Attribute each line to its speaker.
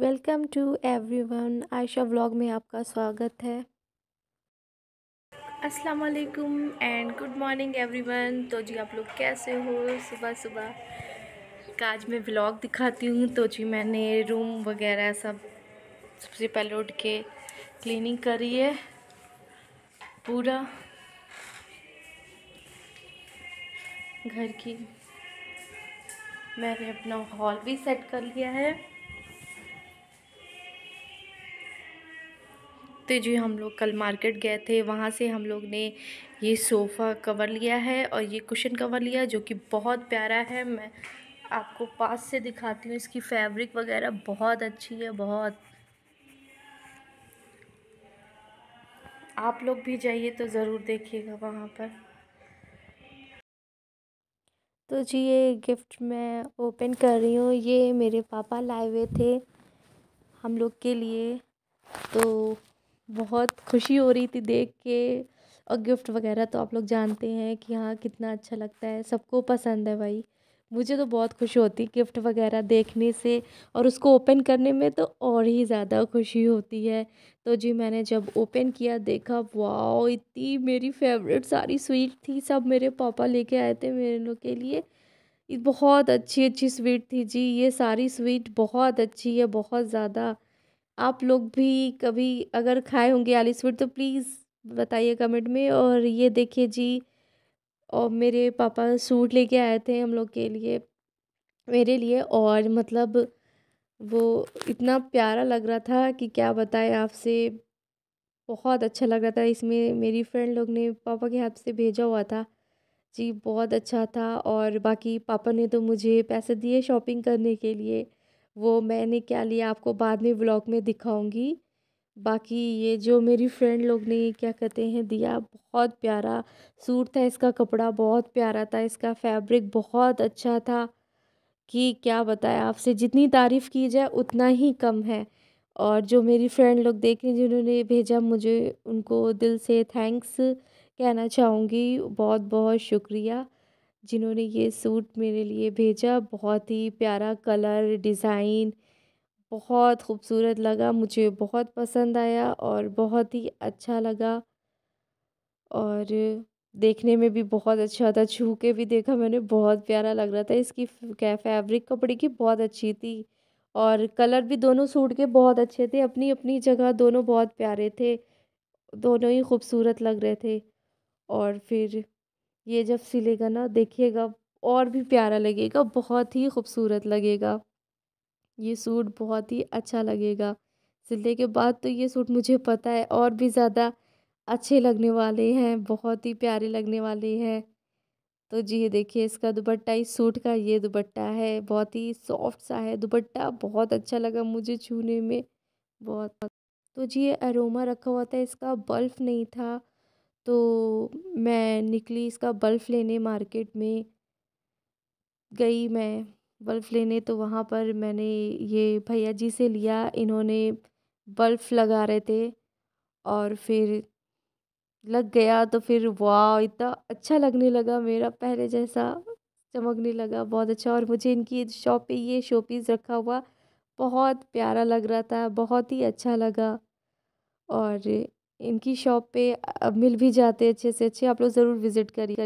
Speaker 1: welcome to everyone Ayesha vlog में आपका स्वागत है अस्सलाम वालेकुम एंड गुड मॉर्निंग एवरीवन तो जी आप लोग कैसे हो सुबह सुबह का आज मैं व्लॉग दिखाती हूँ तो जी मैंने रूम वगैरह सब सबसे पहले उठ के क्लीनिंग करी है पूरा घर की मैंने अपना हॉल भी सेट कर लिया है तो जी हम लोग कल मार्केट गए थे वहाँ से हम लोग ने ये सोफ़ा कवर लिया है और ये कुशन कवर लिया जो कि बहुत प्यारा है मैं आपको पास से दिखाती हूँ इसकी फैब्रिक वगैरह बहुत अच्छी है बहुत आप लोग भी जाइए तो ज़रूर देखिएगा वहाँ पर तो जी ये गिफ्ट मैं ओपन कर रही हूँ ये मेरे पापा लाए हुए थे हम लोग के लिए तो बहुत खुशी हो रही थी देख के और गिफ्ट वगैरह तो आप लोग जानते हैं कि हाँ कितना अच्छा लगता है सबको पसंद है भाई मुझे तो बहुत खुशी होती गिफ्ट वगैरह देखने से और उसको ओपन करने में तो और ही ज़्यादा खुशी होती है तो जी मैंने जब ओपन किया देखा वाह इतनी मेरी फेवरेट सारी स्वीट थी सब मेरे पापा लेके आए थे मेरे लोग के लिए बहुत अच्छी अच्छी स्वीट थी जी ये सारी स्वीट बहुत अच्छी है बहुत ज़्यादा आप लोग भी कभी अगर खाए होंगे आली स्वीट तो प्लीज़ बताइए कमेंट में और ये देखिए जी और मेरे पापा सूट लेके आए थे हम लोग के लिए मेरे लिए और मतलब वो इतना प्यारा लग रहा था कि क्या बताएं आपसे बहुत अच्छा लग रहा था इसमें मेरी फ्रेंड लोग ने पापा के हाथ से भेजा हुआ था जी बहुत अच्छा था और बाकी पापा ने तो मुझे पैसे दिए शॉपिंग करने के लिए वो मैंने क्या लिया आपको बाद में ब्लॉग में दिखाऊंगी बाकी ये जो मेरी फ्रेंड लोग ने क्या कहते हैं दिया बहुत प्यारा सूट था इसका कपड़ा बहुत प्यारा था इसका फैब्रिक बहुत अच्छा था कि क्या बताया आपसे जितनी तारीफ़ की जाए उतना ही कम है और जो मेरी फ्रेंड लोग देख रही जिन्होंने भेजा मुझे उनको दिल से थैंक्स कहना चाहूँगी बहुत बहुत शुक्रिया जिन्होंने ये सूट मेरे लिए भेजा बहुत ही प्यारा कलर डिज़ाइन बहुत खूबसूरत लगा मुझे बहुत पसंद आया और बहुत ही अच्छा लगा और देखने में भी बहुत अच्छा था छू के भी देखा मैंने बहुत प्यारा लग रहा था इसकी क्या फैब्रिक कपड़े की बहुत अच्छी थी और कलर भी दोनों सूट के बहुत अच्छे थे अपनी अपनी जगह दोनों बहुत प्यारे थे दोनों ही खूबसूरत लग रहे थे और फिर ये जब सिलेगा ना देखिएगा और भी प्यारा लगेगा बहुत ही खूबसूरत लगेगा ये सूट बहुत ही अच्छा लगेगा सिलने के बाद तो ये सूट मुझे पता है और भी ज़्यादा अच्छे लगने वाले हैं बहुत ही प्यारे लगने वाले हैं तो जी ये देखिए इसका दुपट्टा इस सूट का ये दुपट्टा है बहुत ही सॉफ्ट सा है दुपट्टा बहुत अच्छा लगा मुझे छूने में बहुत तो जी ये अरोमा रखा हुआ था इसका बल्ब नहीं था तो मैं निकली इसका बल्फ़ लेने मार्केट में गई मैं बल्फ़ लेने तो वहाँ पर मैंने ये भैया जी से लिया इन्होंने बल्फ़ लगा रहे थे और फिर लग गया तो फिर वाह इतना अच्छा लगने लगा मेरा पहले जैसा चमकने लगा बहुत अच्छा और मुझे इनकी शॉप पे ये शोपीस रखा हुआ बहुत प्यारा लग रहा था बहुत ही अच्छा लगा और इनकी शॉप पे मिल भी जाते हैं अच्छे से अच्छे आप लोग ज़रूर विज़िट करिए